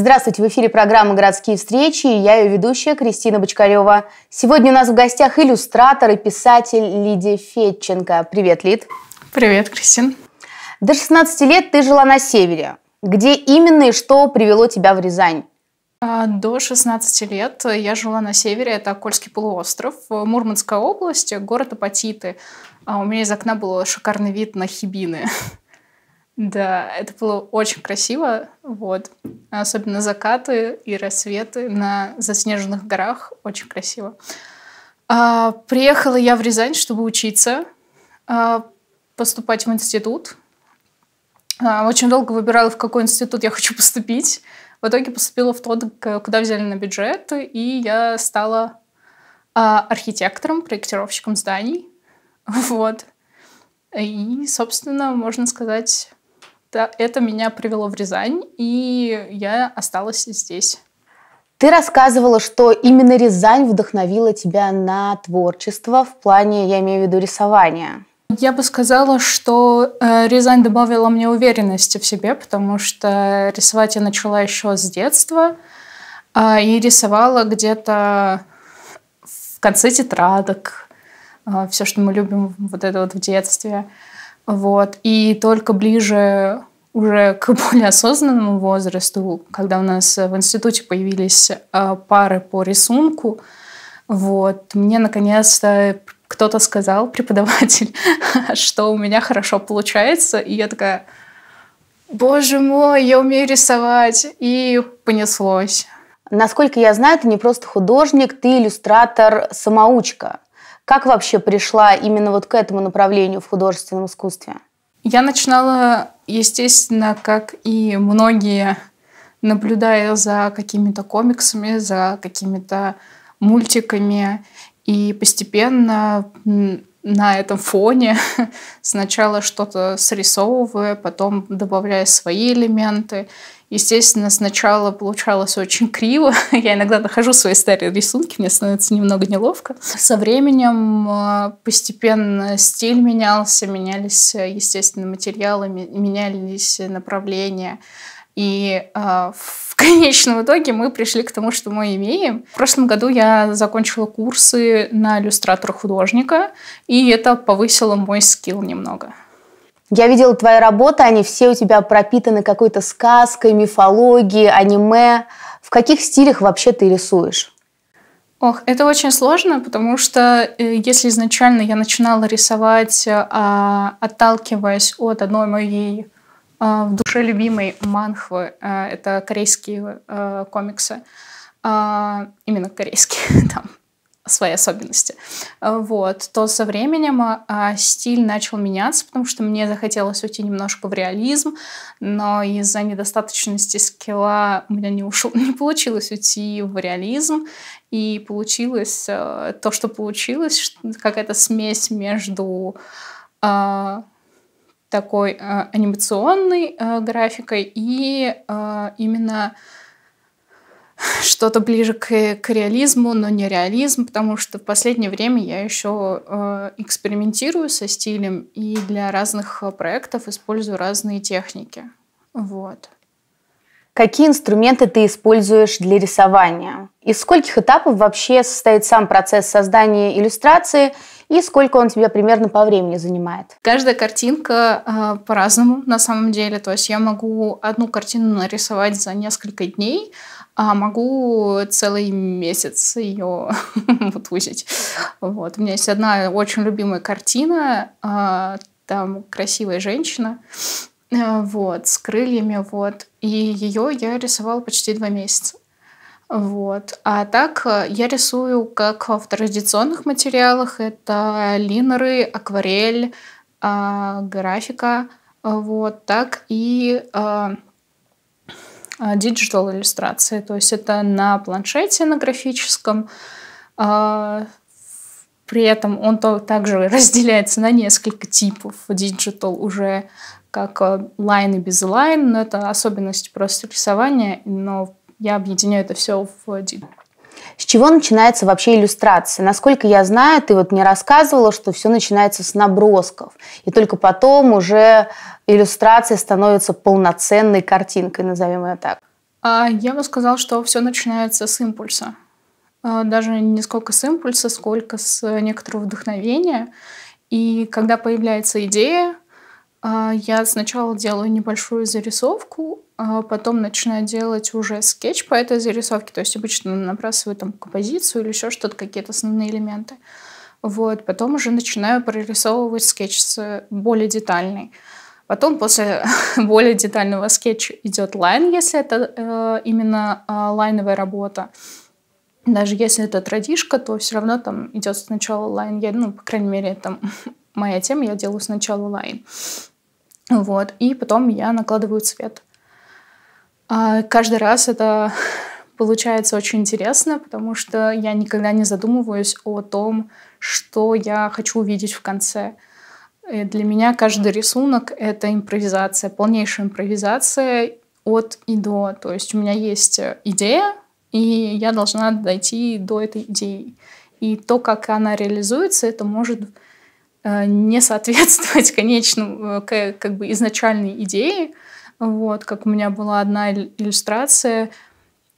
Здравствуйте, в эфире программа «Городские встречи» и я ее ведущая Кристина Бочкарева. Сегодня у нас в гостях иллюстратор и писатель Лидия Федченко. Привет, Лид. Привет, Кристин. До 16 лет ты жила на севере. Где именно и что привело тебя в Рязань? А, до 16 лет я жила на севере, это Кольский полуостров, Мурманская область, город Апатиты. А, у меня из окна был шикарный вид на Хибины. Да, это было очень красиво, вот. Особенно закаты и рассветы на заснеженных горах, очень красиво. А, приехала я в Рязань, чтобы учиться, а, поступать в институт. А, очень долго выбирала, в какой институт я хочу поступить. В итоге поступила в тот, куда взяли на бюджет, и я стала а, архитектором, проектировщиком зданий, вот. И, собственно, можно сказать, это меня привело в Рязань, и я осталась здесь. Ты рассказывала, что именно Рязань вдохновила тебя на творчество в плане, я имею в виду, рисования. Я бы сказала, что э, Рязань добавила мне уверенности в себе, потому что рисовать я начала еще с детства а, и рисовала где-то в конце тетрадок, а, все, что мы любим вот это вот в детстве. Вот. И только ближе уже к более осознанному возрасту, когда у нас в институте появились а, пары по рисунку, вот, мне наконец-то кто-то сказал, преподаватель, что у меня хорошо получается, и я такая, боже мой, я умею рисовать, и понеслось. Насколько я знаю, ты не просто художник, ты иллюстратор-самоучка. Как вообще пришла именно вот к этому направлению в художественном искусстве? Я начинала, естественно, как и многие, наблюдая за какими-то комиксами, за какими-то мультиками. И постепенно на этом фоне, сначала что-то срисовывая, потом добавляя свои элементы. Естественно, сначала получалось очень криво. Я иногда нахожу свои старые рисунки, мне становится немного неловко. Со временем э, постепенно стиль менялся, менялись, э, естественно, материалы, менялись э, направления. И э, в конечном итоге мы пришли к тому, что мы имеем. В прошлом году я закончила курсы на иллюстратора художника, и это повысило мой скилл немного. Я видела твои работы, они все у тебя пропитаны какой-то сказкой, мифологией, аниме. В каких стилях вообще ты рисуешь? Ох, это очень сложно, потому что э, если изначально я начинала рисовать, а, отталкиваясь от одной моей а, в душе любимой манхвы. Э, это корейские э, комиксы. А, именно корейские, там свои особенности. А, вот. То со временем э, стиль начал меняться, потому что мне захотелось уйти немножко в реализм, но из-за недостаточности скилла у меня не, ушло не получилось уйти в реализм, и получилось то, что получилось, какая-то смесь между такой э, анимационной э, графикой и э, именно что-то ближе к, к реализму, но не реализм, потому что в последнее время я еще э, экспериментирую со стилем и для разных э, проектов использую разные техники. Вот. Какие инструменты ты используешь для рисования? Из скольких этапов вообще состоит сам процесс создания иллюстрации и сколько он тебя примерно по времени занимает? Каждая картинка э, по-разному на самом деле. То есть я могу одну картину нарисовать за несколько дней, а могу целый месяц ее мутузить. Вот. У меня есть одна очень любимая картина, э, там красивая женщина, э, вот, с крыльями, вот, и ее я рисовала почти два месяца. Вот. А так э, я рисую как в традиционных материалах. Это линеры, акварель, э, графика. Вот. Так и э, а, диджитал иллюстрации. То есть это на планшете, на графическом. Э, при этом он то, также разделяется на несколько типов. Диджитал уже как э, лайн и лайн, но это особенность просто рисования, но я объединяю это все в один. С чего начинается вообще иллюстрация? Насколько я знаю, ты вот мне рассказывала, что все начинается с набросков, и только потом уже иллюстрация становится полноценной картинкой, назовем ее так. А я бы сказала, что все начинается с импульса. Э, даже не сколько с импульса, сколько с э, некоторого вдохновения. И когда появляется идея, а, я сначала делаю небольшую зарисовку, а потом начинаю делать уже скетч по этой зарисовке. То есть обычно набрасываю там композицию или еще что-то, какие-то основные элементы. Вот, потом уже начинаю прорисовывать скетч более детальный. Потом после более детального скетча идет лайн, если это э, именно э, лайновая работа. Даже если это традишка, то все равно там идет сначала лайн. Я, ну, по крайней мере, там моя тема, я делаю сначала лайн. Вот, и потом я накладываю цвет. А каждый раз это получается очень интересно, потому что я никогда не задумываюсь о том, что я хочу увидеть в конце. И э, для меня каждый рисунок — это импровизация, полнейшая импровизация от и до. То есть у меня есть э, идея, и я должна дойти до этой идеи. И то, как она реализуется, это может Э, не соответствовать конечному, э, как бы изначальной идее. Вот, как у меня была одна иллюстрация,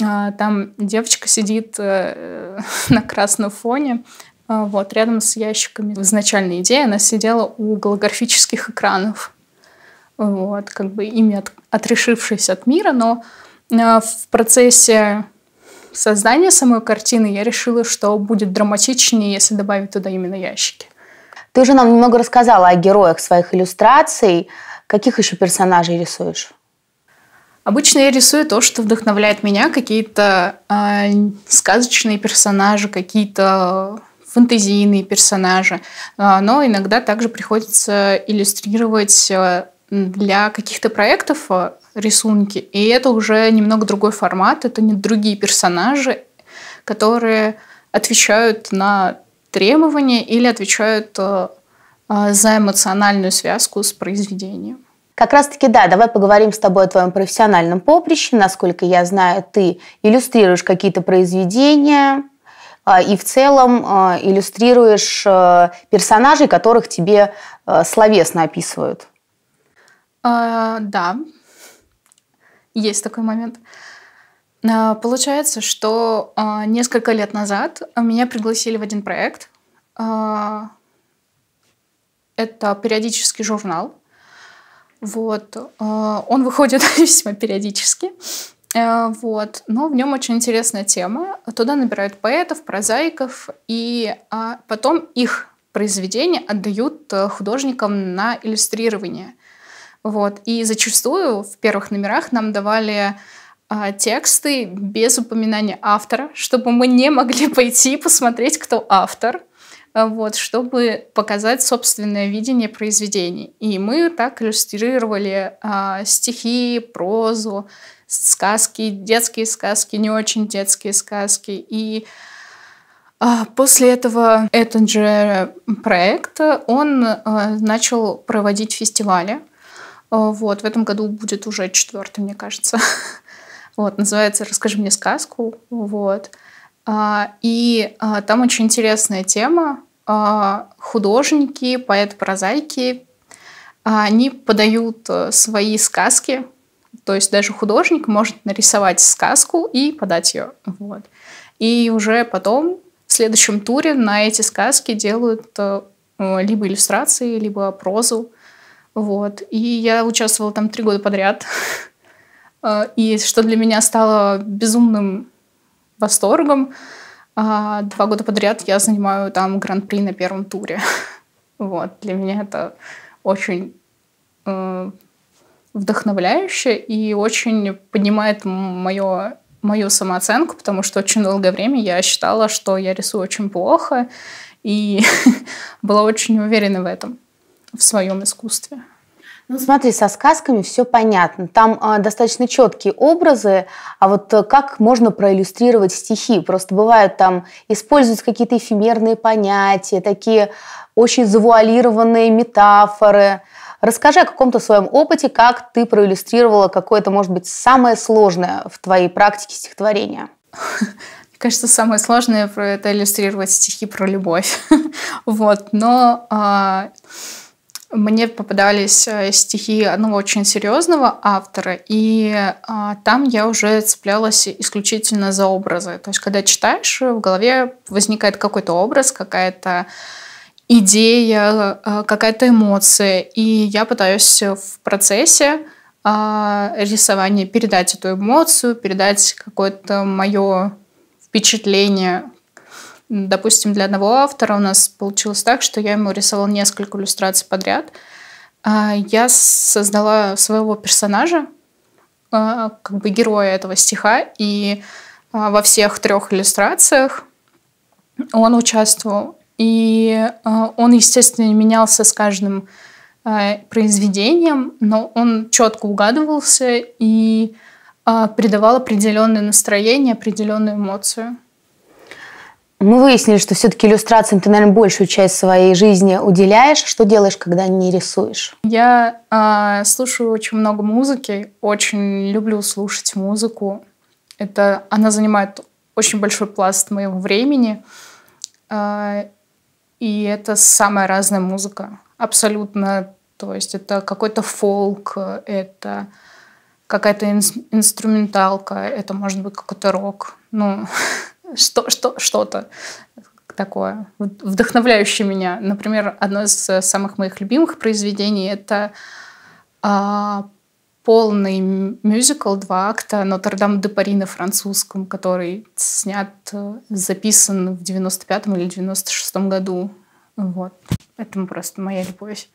а, там девочка сидит э, на красном фоне, вот, рядом с ящиками. Изначальная идея, она сидела у голографических экранов, вот, как бы ими от, отрешившись от мира, но в процессе создания самой картины я решила, что будет драматичнее, если добавить туда именно ящики. Ты уже нам немного рассказала о героях своих иллюстраций. Каких еще персонажей рисуешь? Обычно я рисую то, что вдохновляет меня, какие-то э, сказочные персонажи, какие-то фэнтезийные персонажи. А, но иногда также приходится иллюстрировать э, для каких-то проектов э, рисунки. И это уже немного другой формат, это не другие персонажи, которые отвечают на требования или отвечают э, э, за эмоциональную связку с произведением. Как раз-таки да, давай поговорим с тобой о твоем профессиональном поприще. Насколько я знаю, ты иллюстрируешь какие-то произведения э, и в целом иллюстрируешь персонажей, которых тебе словесно описывают. А, да, есть такой момент. А, получается, что а, несколько лет назад меня пригласили в один проект. А, это периодический журнал. Вот. Он выходит весьма периодически. Вот. Но в нем очень интересная тема. Туда набирают поэтов, прозаиков, и потом их произведения отдают э, художникам на иллюстрирование. Вот. И зачастую в первых номерах нам давали а, тексты без упоминания автора, чтобы мы не могли пойти посмотреть, кто автор, а, вот, чтобы показать собственное видение произведений. И мы так иллюстрировали а, стихи, прозу, сказки, детские сказки, не очень детские сказки. И а, после этого этот же проект, он а, начал проводить фестивали. А, вот, в этом году будет уже четвертый, мне кажется. Вот, называется «Расскажи мне сказку». Вот. А, и а, там очень интересная тема. А, художники, поэт, прозаики они подают э, свои сказки, то есть даже художник может нарисовать сказку и подать ее. Вот. И уже потом в следующем туре на эти сказки делают э, э, либо иллюстрации, либо прозу. Вот. И я участвовала там три года подряд. Э, и что для меня стало безумным восторгом, а, два года подряд я занимаю там гран-при на первом туре. Вот, для меня это очень э, вдохновляюще и очень поднимает мое, мою самооценку, потому что очень долгое время я считала, что я рисую очень плохо, и была очень уверена в этом, в своем искусстве. Ну, смотри, со сказками все понятно. Там а, достаточно четкие образы, а вот а, как можно проиллюстрировать стихи? Просто бывают там, используются какие-то эфемерные понятия, такие очень завуалированные метафоры. Расскажи о каком-то своем опыте, как ты проиллюстрировала какое-то, может быть, самое сложное в твоей практике стихотворения. Мне кажется, самое сложное это иллюстрировать стихи про любовь. Вот, но а, мне попадались э, стихи одного очень серьезного автора, и а, там я уже цеплялась исключительно за образы. То есть, когда читаешь, э, в голове возникает какой-то образ, какая-то идея, э, какая-то эмоция, и я пытаюсь в процессе а, рисования передать эту эмоцию, передать какое-то мое впечатление Допустим, для одного автора у нас получилось так, что я ему рисовала несколько иллюстраций подряд. А, я создала своего персонажа, а, как бы героя этого стиха, и а, во всех трех иллюстрациях он участвовал. И он, естественно, менялся с каждым произведением, но он четко угадывался и придавал определенное настроение, определенную эмоцию. Мы выяснили, что все-таки иллюстрациям ты, наверное, большую часть своей жизни уделяешь. Что делаешь, когда не рисуешь? Я э, слушаю очень много музыки, очень люблю слушать музыку. Это она занимает очень большой пласт моего времени, э, и это самая разная музыка, абсолютно. То есть это какой-то фолк, это какая-то инс- инструменталка, это может быть какой-то рок. Ну, что, что, что-то такое, вдохновляющее меня. Например, одно из э, самых моих любимых произведений — это а, полный мюзикл, два акта «Нотр-Дам де Пари» на французском, который снят, э, записан в 95-м или 96-м году. Вот. Это просто моя любовь.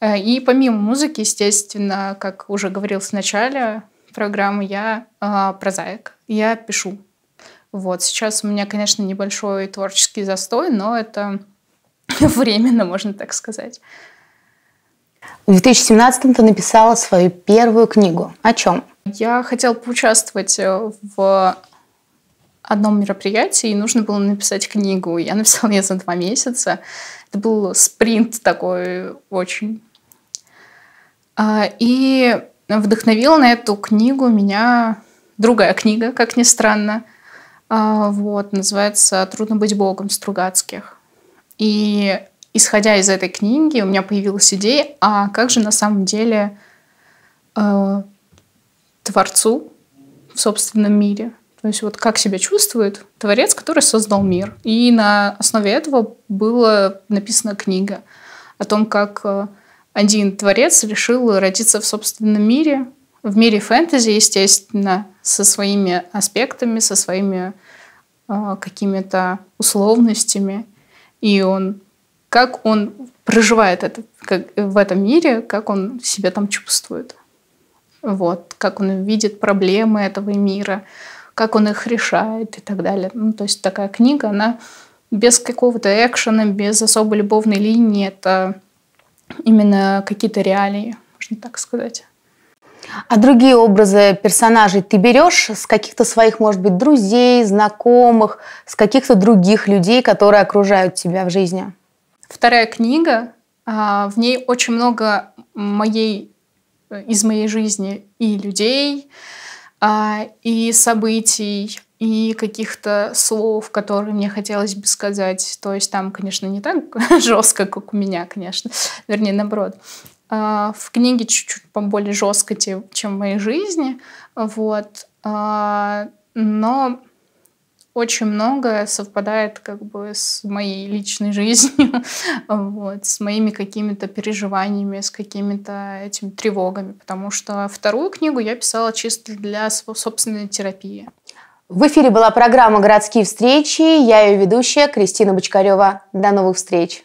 Э, и помимо музыки, естественно, как уже говорил в начале программы, я э, прозаик. Я пишу вот сейчас у меня, конечно, небольшой творческий застой, но это временно, можно так сказать. В 2017-м ты написала свою первую книгу. О чем? Я хотела поучаствовать э, в одном мероприятии, и нужно было написать книгу. Я написала ее за два месяца. Это был спринт такой очень. А, и вдохновила на эту книгу меня другая книга, как ни странно. А, вот, называется «Трудно быть богом» Стругацких. И исходя из этой книги, у меня появилась идея, а как же на самом деле э, творцу в собственном мире? То есть вот как себя чувствует творец, который создал мир. И на основе этого была написана книга о том, как э, один творец решил родиться в собственном мире – в мире фэнтези, естественно, со своими аспектами, со своими э, какими-то условностями. И он, как он проживает это как, в этом мире, как он себя там чувствует. Вот, как он видит проблемы этого мира, как он их решает и так далее. Ну, то есть такая книга, она без какого-то экшена, без особой любовной линии, это именно какие-то реалии, можно так сказать. А другие образы персонажей ты берешь с каких-то своих, может быть, друзей, знакомых, с каких-то других людей, которые окружают тебя в жизни? Вторая книга, а, в ней очень много моей, э, из моей жизни и людей, а, и событий, и каких-то слов, которые мне хотелось бы сказать. То есть там, конечно, не так жестко, как у меня, конечно. Вернее, наоборот. Э, в книге чуть-чуть более жестко, чем в моей жизни. Вот. Э, но очень многое совпадает как бы с моей личной жизнью, вот, с моими какими-то переживаниями, с какими-то этими тревогами, потому что вторую книгу я писала чисто для собственной терапии. В эфире была программа «Городские встречи». Я ее ведущая Кристина Бочкарева. До новых встреч!